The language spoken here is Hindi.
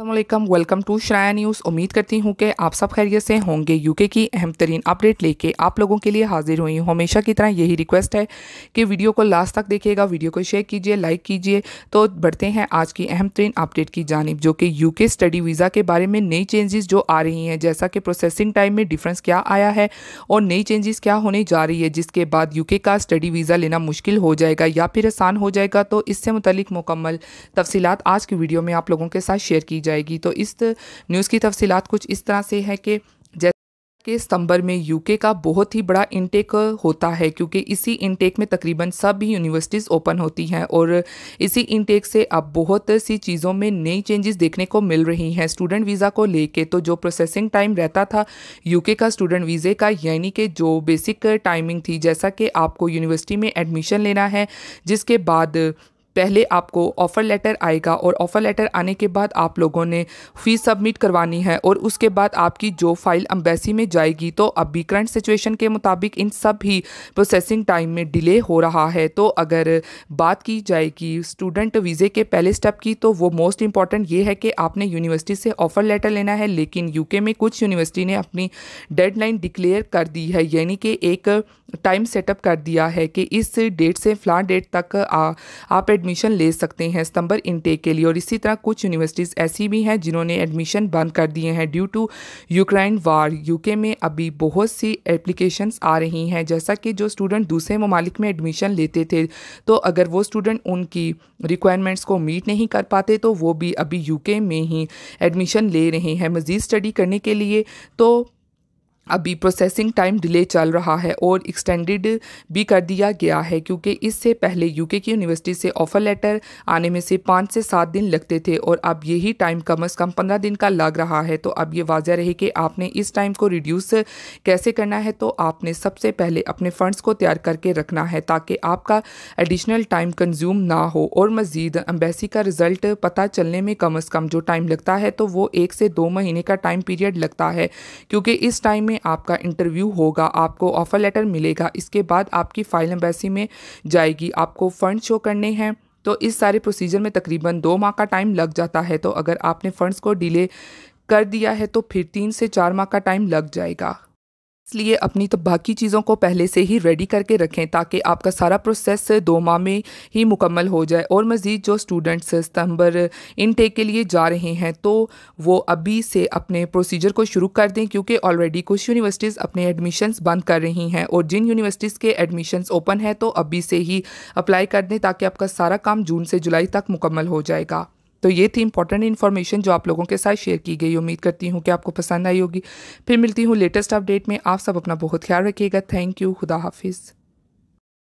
अल्लाम वेलकम टू श्राया न्यूज़ उम्मीद करती हूँ कि आप सब खैरियत से होंगे यूके की अहम तरीन अपडेट लेके आप लोगों के लिए हाजिर हुई हूँ हमेशा की तरह यही रिक्वेस्ट है कि वीडियो को लास्ट तक देखिएगा वीडियो को शेयर कीजिए लाइक कीजिए तो बढ़ते हैं आज की अहम तरीन अपडेट की जानब जो कि के स्टडी वीज़ा के बारे में नई चेंजेस जो आ रही हैं जैसा कि प्रोसेसिंग टाइम में डिफ्रेंस क्या आया है और नई चेंजेस क्या होने जा रही है जिसके बाद के का स्टडी वीज़ा लेना मुश्किल हो जाएगा या फिर आसान हो जाएगा तो इससे मुतलिक मुकम्मल तफसीत आज की वीडियो में आप लोगों के साथ शेयर की जाएगी तो इस न्यूज़ की तफसीत कुछ इस तरह से है कि के सितंबर में यूके का बहुत ही बड़ा इनटेक होता है क्योंकि इसी इनटेक में तकरीबन सब ही यूनिवर्सिटीज़ ओपन होती हैं और इसी इनटेक से अब बहुत सी चीज़ों में नई चेंजेस देखने को मिल रही हैं स्टूडेंट वीज़ा को लेके तो जो प्रोसेसिंग टाइम रहता था यूके का स्टूडेंट वीज़े का यानी कि जो बेसिक टाइमिंग थी जैसा कि आपको यूनिवर्सिटी में एडमिशन लेना है जिसके बाद पहले आपको ऑफ़र लेटर आएगा और ऑफ़र लेटर आने के बाद आप लोगों ने फ़ीस सबमिट करवानी है और उसके बाद आपकी जो फाइल अम्बेसी में जाएगी तो अभी करंट सिचुएशन के मुताबिक इन सब ही प्रोसेसिंग टाइम में डिले हो रहा है तो अगर बात की जाएगी स्टूडेंट वीज़े के पहले स्टेप की तो वो मोस्ट इंपॉर्टेंट ये है कि आपने यूनिवर्सिटी से ऑफ़र लेटर लेना है लेकिन यूके में कुछ यूनिवर्सिटी ने अपनी डेडलाइन डिक्लेयर कर दी है यानी कि एक टाइम सेटअप कर दिया है कि इस डेट से फ्लां डेट तक आ, आप एडमिशन ले सकते हैं सितंबर इनटेक के लिए और इसी तरह कुछ यूनिवर्सिटीज़ ऐसी भी हैं जिन्होंने एडमिशन बंद कर दिए हैं due to Ukraine war UK में अभी बहुत सी एप्लीकेशन आ रही हैं जैसा कि जो स्टूडेंट दूसरे ममालिक में एडमिशन लेते थे तो अगर वो स्टूडेंट उनकी रिक्वायरमेंट्स को मीट नहीं कर पाते तो वो भी अभी यूके में ही एडमिशन ले रहे हैं मज़ीद स्टडी करने के लिए तो अभी प्रोसेसिंग टाइम डिले चल रहा है और एक्सटेंडेड भी कर दिया गया है क्योंकि इससे पहले यूके की यूनिवर्सिटी से ऑफ़र लेटर आने में से पाँच से सात दिन लगते थे और अब यही टाइम कम अज़ कम पंद्रह दिन का लग रहा है तो अब ये वाजह रहे कि आपने इस टाइम को रिड्यूस कैसे करना है तो आपने सबसे पहले अपने फ़ंड्स को तैयार करके रखना है ताकि आपका एडिशनल टाइम कंज्यूम ना हो और मज़ीद अम्बेसी का रिज़ल्ट पता चलने में कम अज़ कम जो टाइम लगता है तो वो एक से दो महीने का टाइम पीरियड लगता है क्योंकि इस टाइम में में आपका इंटरव्यू होगा आपको ऑफ़र लेटर मिलेगा इसके बाद आपकी फ़ाइल एम्बेसी में जाएगी आपको फ़ंड शो करने हैं तो इस सारे प्रोसीजर में तकरीबन दो माह का टाइम लग जाता है तो अगर आपने फ़ंड्स को डिले कर दिया है तो फिर तीन से चार माह का टाइम लग जाएगा इसलिए अपनी तो बाकी चीज़ों को पहले से ही रेडी करके रखें ताकि आपका सारा प्रोसेस दो माह में ही मुकम्मल हो जाए और मज़ीद जो स्टूडेंट्स सितंबर इनटेक के लिए जा रहे हैं तो वो अभी से अपने प्रोसीजर को शुरू कर दें क्योंकि ऑलरेडी कुछ यूनिवर्सिटीज़ अपने एडमिशन्स बंद कर रही हैं और जिन यूनिवर्सिटीज़ के एडमिशन्स ओपन हैं तो अभी से ही अप्लाई कर दें ताकि आपका सारा काम जून से जुलाई तक मुकम्मल हो जाएगा तो ये थी इंपॉर्टेंट इन्फॉर्मेशन जो आप लोगों के साथ शेयर की गई उम्मीद करती हूँ कि आपको पसंद आई होगी फिर मिलती हूँ लेटेस्ट अपडेट में आप सब अपना बहुत ख्याल रखिएगा थैंक यू खुदा हाफिज़